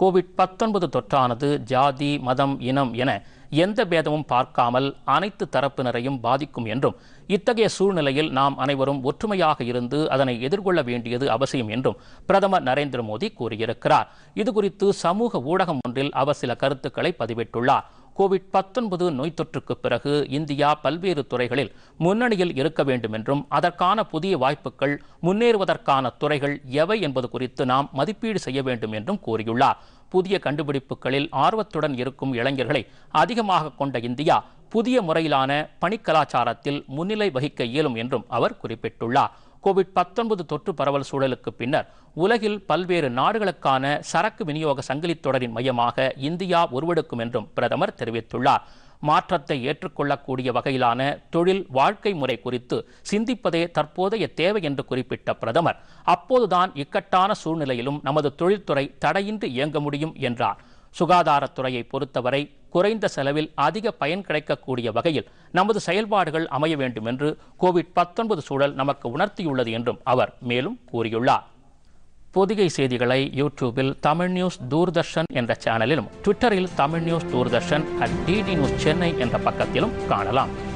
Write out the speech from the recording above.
Covid பத்தொன்பது தொற்றானது ஜாதி மதம் இனம் என எந்த பேதமும் பார்க்காமல் அனைத்து தரப்பினரையும் பாதிக்கும் என்றும் இத்தகைய சூழ்நிலையில் நாம் அனைவரும் ஒற்றுமையாக இருந்து அதனை எதிர்கொள்ள வேண்டியது அவசியம் என்றும் பிரதமர் நரேந்திர மோடி கூறியிருக்கிறார் இதுகுறித்து சமூக ஊடகம் ஒன்றில் அவர் சில கருத்துக்களை பதிவிட்டுள்ளார் கோவிட் பத்தொன்பது நோய் தொற்றுக்கு பிறகு இந்தியா பல்வேறு துறைகளில் முன்னணியில் இருக்க வேண்டும் என்றும் அதற்கான புதிய வாய்ப்புகள் முன்னேறுவதற்கான துறைகள் எவை என்பது குறித்து நாம் மதிப்பீடு செய்ய வேண்டும் என்றும் கூறியுள்ளார் புதிய கண்டுபிடிப்புகளில் ஆர்வத்துடன் இருக்கும் இளைஞர்களை அதிகமாக கொண்ட இந்தியா புதிய முறையிலான பணிக்கலாச்சாரத்தில் முன்னிலை வகிக்க இயலும் என்றும் அவர் குறிப்பிட்டுள்ளார் கோவிட் பத்தொன்பது தொற்று பரவல் சூழலுக்கு பின்னர் உலகில் பல்வேறு நாடுகளுக்கான சரக்கு விநியோக சங்கிலி தொடரின் மையமாக இந்தியா உருவெடுக்கும் என்றும் பிரதமர் தெரிவித்துள்ளார் மாற்றத்தை ஏற்றுக்கொள்ளக்கூடிய வகையிலான தொழில் வாழ்க்கை முறை குறித்து சிந்திப்பதே தற்போதைய தேவை என்று குறிப்பிட்ட பிரதமர் அப்போதுதான் இக்கட்டான சூழ்நிலையிலும் நமது தொழில்துறை தடையின்றி இயங்க முடியும் என்றார் சுகாதாரத்துறையை பொறுத்தவரை குறைந்த செலவில் அதிக பயன் கிடைக்கக்கூடிய வகையில் நமது செயல்பாடுகள் அமைய வேண்டும் என்று கோவிட் பத்தொன்பது சூழல் நமக்கு உணர்த்தியுள்ளது என்றும் அவர் மேலும் கூறியுள்ளார் பொதிகை செய்திகளை யூடியூபில் தமிழ் நியூஸ் தூர்தர்ஷன் என்ற சேனலிலும் ட்விட்டரில் Tamil news Doordarshan at DD news Chennai என்ற பக்கத்திலும் காணலாம்